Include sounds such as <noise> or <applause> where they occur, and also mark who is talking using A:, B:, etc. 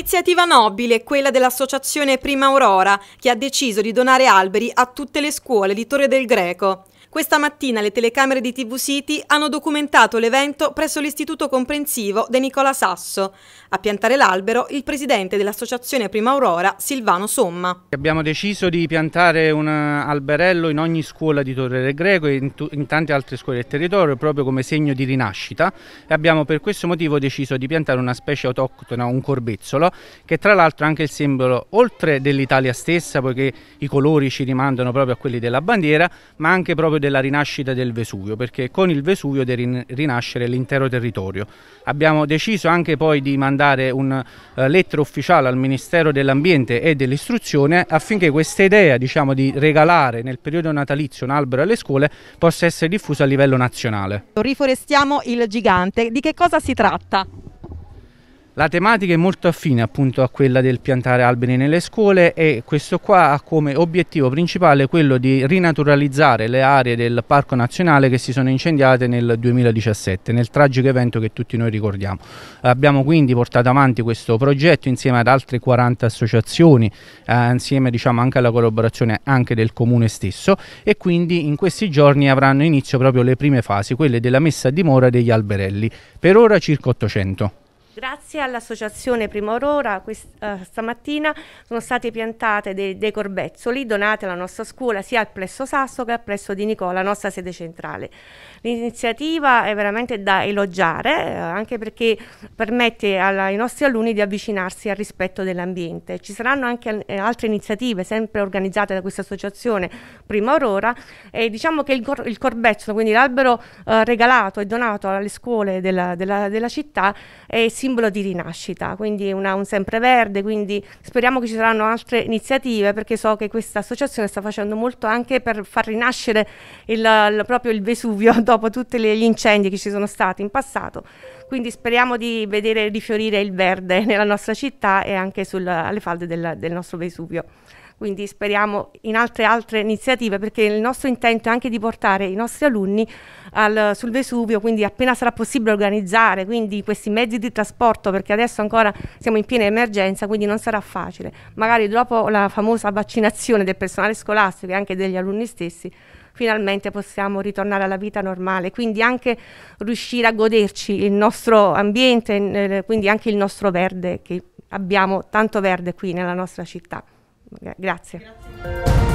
A: Un'iniziativa nobile è quella dell'associazione Prima Aurora, che ha deciso di donare alberi a tutte le scuole di Torre del Greco. Questa mattina le telecamere di TV City hanno documentato l'evento presso l'Istituto Comprensivo De Nicola Sasso. A piantare l'albero il presidente dell'Associazione Prima Aurora, Silvano Somma.
B: Abbiamo deciso di piantare un alberello in ogni scuola di Torre del Greco e in, in tante altre scuole del territorio proprio come segno di rinascita e abbiamo per questo motivo deciso di piantare una specie autoctona, un corbezzolo, che tra l'altro è anche il simbolo oltre dell'Italia stessa poiché i colori ci rimandano proprio a quelli della bandiera, ma anche proprio proprio della rinascita del Vesuvio, perché con il Vesuvio deve rinascere l'intero territorio. Abbiamo deciso anche poi di mandare una eh, lettera ufficiale al Ministero dell'Ambiente e dell'Istruzione affinché questa idea diciamo, di regalare nel periodo natalizio un albero alle scuole possa essere diffusa a livello nazionale.
A: Riforestiamo il gigante, di che cosa si tratta?
B: La tematica è molto affine appunto a quella del piantare alberi nelle scuole e questo qua ha come obiettivo principale quello di rinaturalizzare le aree del Parco Nazionale che si sono incendiate nel 2017, nel tragico evento che tutti noi ricordiamo. Abbiamo quindi portato avanti questo progetto insieme ad altre 40 associazioni, eh, insieme diciamo anche alla collaborazione anche del comune stesso e quindi in questi giorni avranno inizio proprio le prime fasi, quelle della messa a dimora degli alberelli, per ora circa 800.
C: Grazie all'associazione Prima Aurora questa, uh, eh, stamattina sono state piantate dei, dei, corbezzoli donati alla nostra scuola sia al plesso Sasso che al plesso di Nicola, la nostra sede centrale. L'iniziativa è veramente da elogiare eh, anche perché permette alla, ai nostri alunni di avvicinarsi al rispetto dell'ambiente. Ci saranno anche eh, altre iniziative sempre organizzate da questa associazione Prima Aurora e diciamo che il, cor il corbezzolo, quindi l'albero eh, regalato e donato alle scuole della, della, della città, si simbolo di rinascita, quindi una, un sempreverde, quindi speriamo che ci saranno altre iniziative perché so che questa associazione sta facendo molto anche per far rinascere il, il, proprio il Vesuvio <laughs> dopo tutti gli incendi che ci sono stati in passato, quindi speriamo di vedere rifiorire il verde nella nostra città e anche sulle falde del, del nostro Vesuvio quindi speriamo in altre, altre iniziative perché il nostro intento è anche di portare i nostri alunni al, sul Vesuvio, quindi appena sarà possibile organizzare quindi questi mezzi di trasporto perché adesso ancora siamo in piena emergenza, quindi non sarà facile. Magari dopo la famosa vaccinazione del personale scolastico e anche degli alunni stessi finalmente possiamo ritornare alla vita normale, quindi anche riuscire a goderci il nostro ambiente, quindi anche il nostro verde, che abbiamo tanto verde qui nella nostra città. Grazie. Grazie.